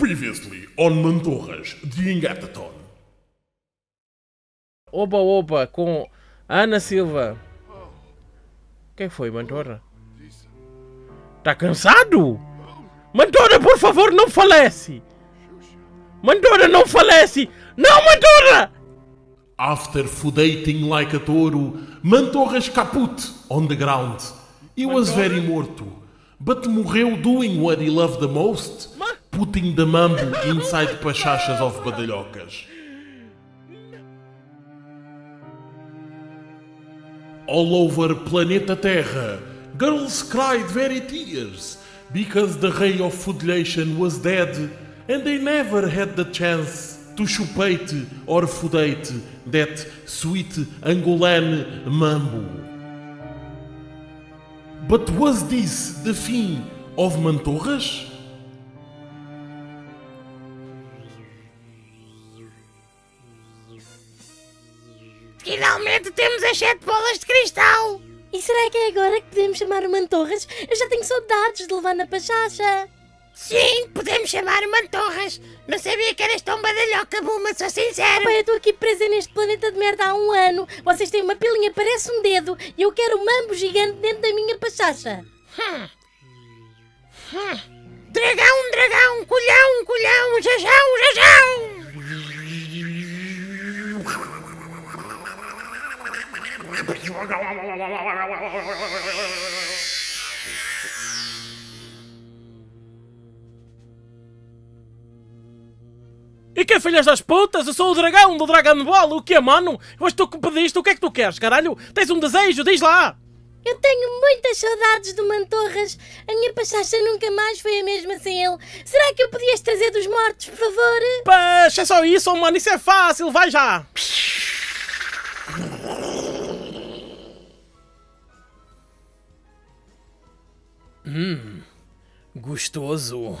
Previously on Mantorras de Ingataton. Oba Oba com Ana Silva. Quem foi, Mantorra? Tá cansado? Mantorra, por favor, não falece! Mantorra, não falece! Não, Mantorra! After fudating like a touro, Mantorra's caput on the ground. He was very morto, but morreu doing what he loved the most. Putin the Mambo Inside Pachachas of Badalhocas. All over planeta Terra, girls cried very tears because the ray of fudulation was dead and they never had the chance to chupate or fudate that sweet Angolan Mambo. But was this the fim of Mantorras? Finalmente temos as sete bolas de cristal! E será que é agora que podemos chamar o Mantorras? Eu já tenho saudades de levar na pachacha! Sim, podemos chamar o Mantorras! Não sabia que eras tão badalhoca, Buma, sou sincero! Pai, eu estou aqui presa neste planeta de merda há um ano. Vocês têm uma pilinha, parece um dedo, e eu quero um mambo gigante dentro da minha pachacha! Hum. Hum. Dragão, dragão, colhão, colhão, jajão, jajão! E que filhas das putas? Eu sou o dragão do Dragon Ball! O que é, mano? Hoje tu que pediste, o que é que tu queres, caralho? Tens um desejo, diz lá! Eu tenho muitas saudades do Mantorras. A minha pachacha nunca mais foi a mesma sem ele. Será que eu podias trazer dos mortos, por favor? Pacha, é só isso, oh, mano, isso é fácil, vai já! Psh. Hum, gostoso. Como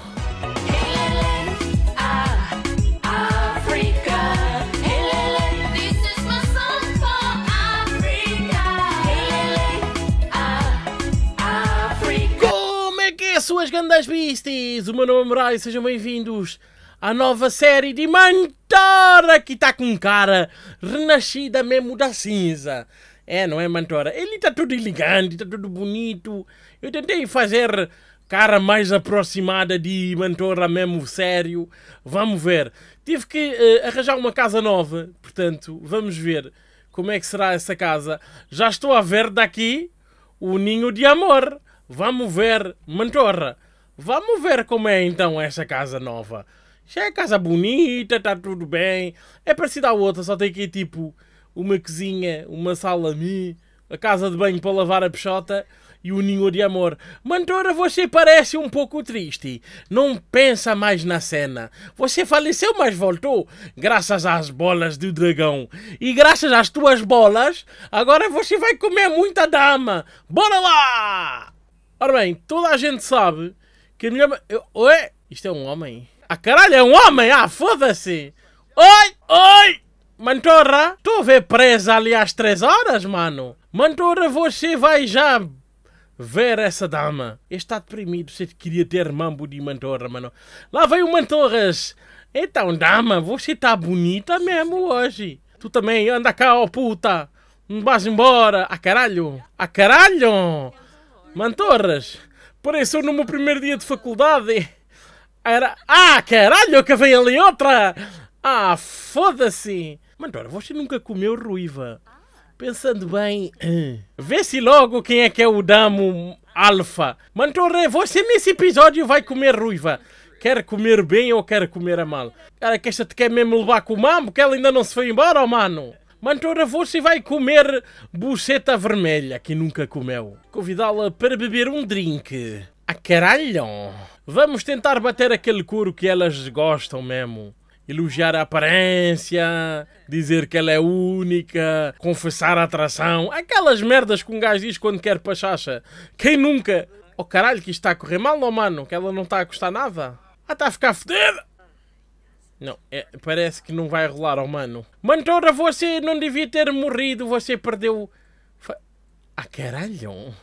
é que é, suas grandes besties? O meu nome é Moraes, sejam bem-vindos à nova série de Mantora, que está com cara renascida mesmo da cinza. É, não é, Mantora? Ele está tudo elegante, está tudo bonito. Eu tentei fazer cara mais aproximada de Mantora mesmo, sério. Vamos ver. Tive que uh, arranjar uma casa nova, portanto, vamos ver como é que será essa casa. Já estou a ver daqui o ninho de amor. Vamos ver, Mantora. Vamos ver como é então essa casa nova. Já é casa bonita, está tudo bem. É parecida à outra, só tem que tipo uma cozinha, uma sala mi, a casa de banho para lavar a peixota e o ninho de amor. Mantora, você parece um pouco triste. Não pensa mais na cena. Você faleceu, mas voltou, graças às bolas do dragão. E graças às tuas bolas, agora você vai comer muita dama. Bora lá! Ora bem, toda a gente sabe que a melhor. Eu... Isto é um homem. Ah, caralho, é um homem! Ah, foda-se! Oi! Oi! Mantorra, tu vê presa ali às três horas, mano. Mantorra, você vai já ver essa dama. Está deprimido, você queria ter mambo de mantorra, mano. Lá veio Mantorras. Então, dama, você tá bonita mesmo hoje. Tu também, anda cá, ó oh puta. Vais embora. A caralho. A caralho. Mantorras. Pareceu no meu primeiro dia de faculdade. Era... Ah, caralho, que vem ali outra. Ah, foda-se. Mantora, você nunca comeu ruiva. Pensando bem, hum, vê-se logo quem é que é o Damo Alfa. Mantorre, você nesse episódio vai comer ruiva. Quer comer bem ou quer comer a mal? Cara, que esta te quer mesmo levar com o mambo, que ela ainda não se foi embora, oh mano. Mantora, você vai comer buceta vermelha, que nunca comeu. Convidá-la para beber um drink. A ah, caralho! Vamos tentar bater aquele couro que elas gostam mesmo elogiar a aparência, dizer que ela é única, confessar a atração, aquelas merdas que um gajo diz quando quer pachacha. Quem nunca? Oh caralho, que isto está a correr mal, não oh, mano? Que ela não está a custar nada? Ah, está a ficar fedida! Não, é, parece que não vai rolar, oh mano. Mantora, então você não devia ter morrido, você perdeu... Ah, caralho!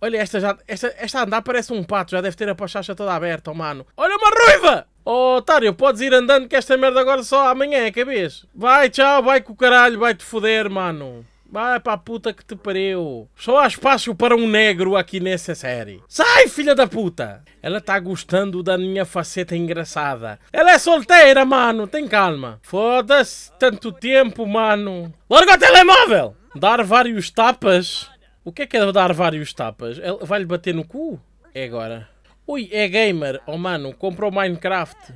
Olha, esta já. Esta, esta andar parece um pato, já deve ter a pachacha toda aberta, oh mano. Olha uma ruiva! Oh, otário, podes ir andando que esta merda agora só amanhã é cabeça. Vai, tchau, vai com o caralho, vai-te foder, mano. Vai para a puta que te pariu. Só há espaço para um negro aqui nessa série. Sai, filha da puta! Ela está gostando da minha faceta engraçada. Ela é solteira, mano. Tem calma. Foda-se tanto tempo, mano. Larga o telemóvel! Dar vários tapas? O que é que é dar vários tapas? Vai-lhe bater no cu? É agora. Ui, é gamer. Oh, mano, comprou Minecraft.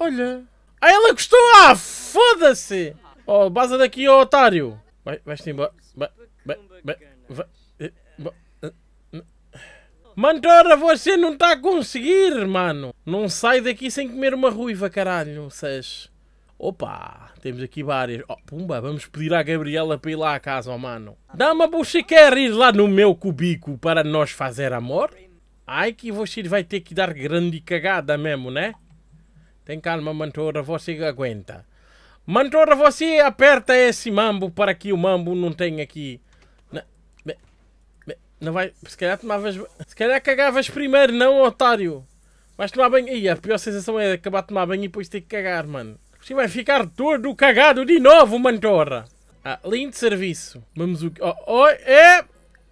Olha. Ah, ela gostou! Ah, foda-se! Oh, baza daqui, ó oh, otário! Vai, vai-te embora. Vai, vai, vai, vai, eh, eh, eh. Mantora, você não está a conseguir, mano! Não sai daqui sem comer uma ruiva, caralho, vocês. Opa, temos aqui várias. Oh, pumba, vamos pedir à Gabriela para ir lá à casa, oh, mano. Dá uma bucha quer ir lá no meu cubico para nós fazer amor? Ai que você vai ter que dar grande cagada mesmo, né? Tem calma, Mantora, você aguenta. Mantora, você aperta esse mambo para que o mambo não tenha aqui... Não, vai... Se calhar tomavas... Se calhar cagavas primeiro, não, otário. Vais tomar banho... Ih, a pior sensação é acabar de tomar banho e depois ter que cagar, mano. Você vai ficar todo cagado de novo, mantorra. Ah, lindo serviço. Vamos o... Oh, oh, é...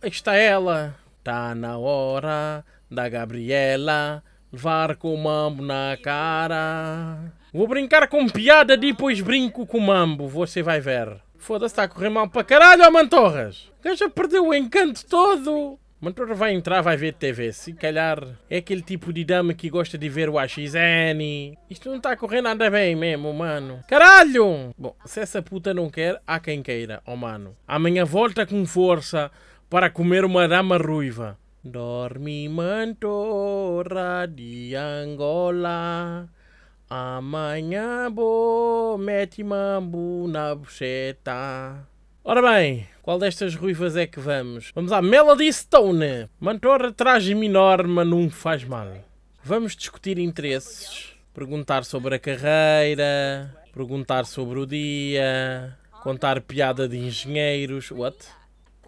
Está ela. Tá na hora da Gabriela, levar com o mambo na cara. Vou brincar com piada, depois brinco com o mambo, você vai ver. Foda-se, está a correr mal para caralho, ó Mantorras! já perdeu o encanto todo! Mantorra vai entrar, vai ver TV, se calhar é aquele tipo de dama que gosta de ver o AXN. Isto não está a correr nada bem mesmo, mano. Caralho! Bom, se essa puta não quer, há quem queira, oh mano. Amanhã volta com força para comer uma dama ruiva. Dormi mentora de Angola. Amanhã vou meter mambo na bucheta. Ora bem, qual destas ruivas é que vamos? Vamos à Melody Stone. Mantorra traje me enorme, não faz mal. Vamos discutir interesses, perguntar sobre a carreira, perguntar sobre o dia, contar piada de engenheiros. What?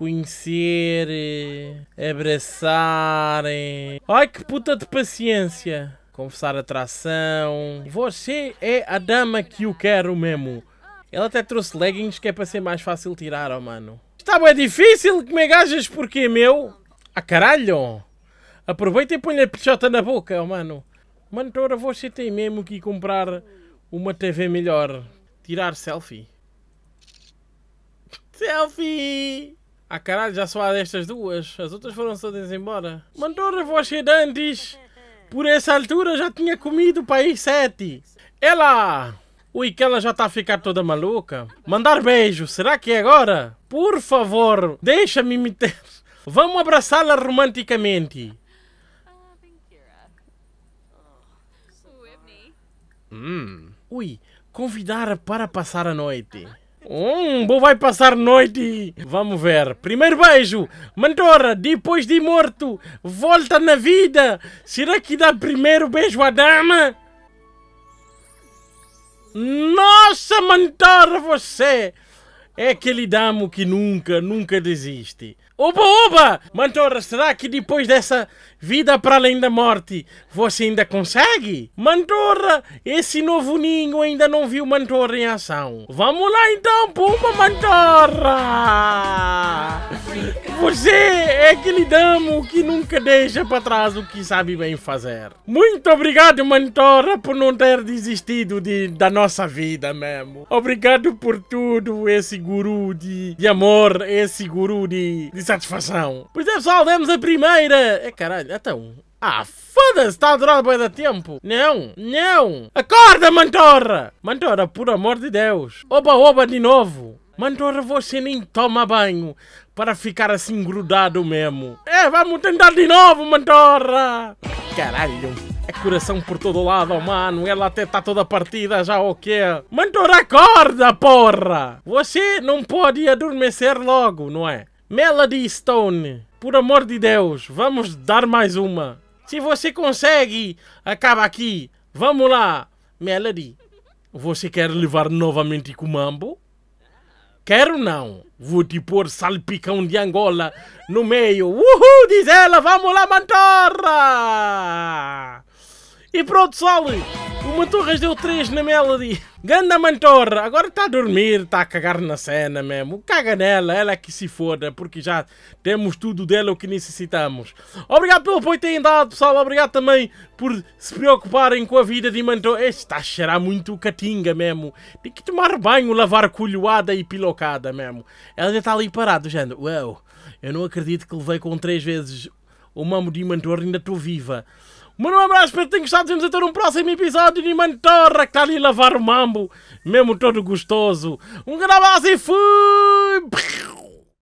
conhecer, eh, abraçarem, eh. Ai que puta de paciência! Confessar atração. Você é a dama que eu quero mesmo. Ela até trouxe leggings que é para ser mais fácil tirar, oh mano. Está bem difícil, que me gajas porque meu? Ah caralho! Aproveita e põe a pichota na boca, oh mano. Mano, então agora você tem mesmo que comprar uma TV melhor. Tirar selfie. Selfie! Ah caralho, já só há destas duas. As outras foram todas embora. Mandou voz você antes. Por essa altura já tinha comido para aí sete. Ela! Ui, que ela já está a ficar toda maluca. Mandar beijo, será que é agora? Por favor, deixa-me meter. Vamos abraçá-la romanticamente. Hum. Ui, convidar para passar a noite. Um bom vai passar noite. Vamos ver. Primeiro beijo. Mentora, depois de morto, volta na vida. Será que dá primeiro beijo à dama? Nossa, mentora, você. É aquele damo que nunca, nunca desiste. Oba, oba! Mantorra será que depois dessa vida para além da morte, você ainda consegue? Mantorra, esse novo ninho ainda não viu Mantorra em ação. Vamos lá então, Puma mantorra! Você é aquele damo que nunca deixa para trás o que sabe bem fazer. Muito obrigado, mantorra, por não ter desistido de, da nossa vida mesmo. Obrigado por tudo, esse guru de, de amor, esse é guru de, de satisfação. Pois é, pessoal, demos a primeira. É caralho, até um. Ah, foda-se, está a durar bem da tempo. Não, não. Acorda, Mantorra. Mantorra, por amor de Deus. Oba, oba, de novo. Mantorra, você nem toma banho para ficar assim grudado mesmo. É, vamos tentar de novo, Mantorra. Caralho. É coração por todo lado, oh mano. Ela até está toda partida já, o quê? Mentor, acorda, porra! Você não pode adormecer logo, não é? Melody Stone, por amor de Deus, vamos dar mais uma. Se você consegue, acaba aqui. Vamos lá. Melody, você quer levar novamente com mambo? Quero não. Vou te pôr salpicão de Angola no meio. Uhul, diz ela. Vamos lá, mantorra! E pronto, pessoal. O Mantorras deu 3 na Melody. Ganda Mantorra, agora está a dormir, está a cagar na cena mesmo. Caga nela, ela é que se foda, porque já temos tudo dela o que necessitamos. Obrigado pelo apoio que têm dado, pessoal. Obrigado também por se preocuparem com a vida de Mantorra. Este está a cheirar muito catinga mesmo. Tem que tomar banho, lavar colhoada e pilocada mesmo. Ela já está ali parada, gente. Uau, eu não acredito que levei com 3 vezes o mamo de Mantorra ainda estou viva. Mano, um abraço, espero que tenham gostado. Vemos até no próximo episódio de Mantorra, que está ali a lavar o mambo, mesmo todo gostoso. Um grande abraço e fui!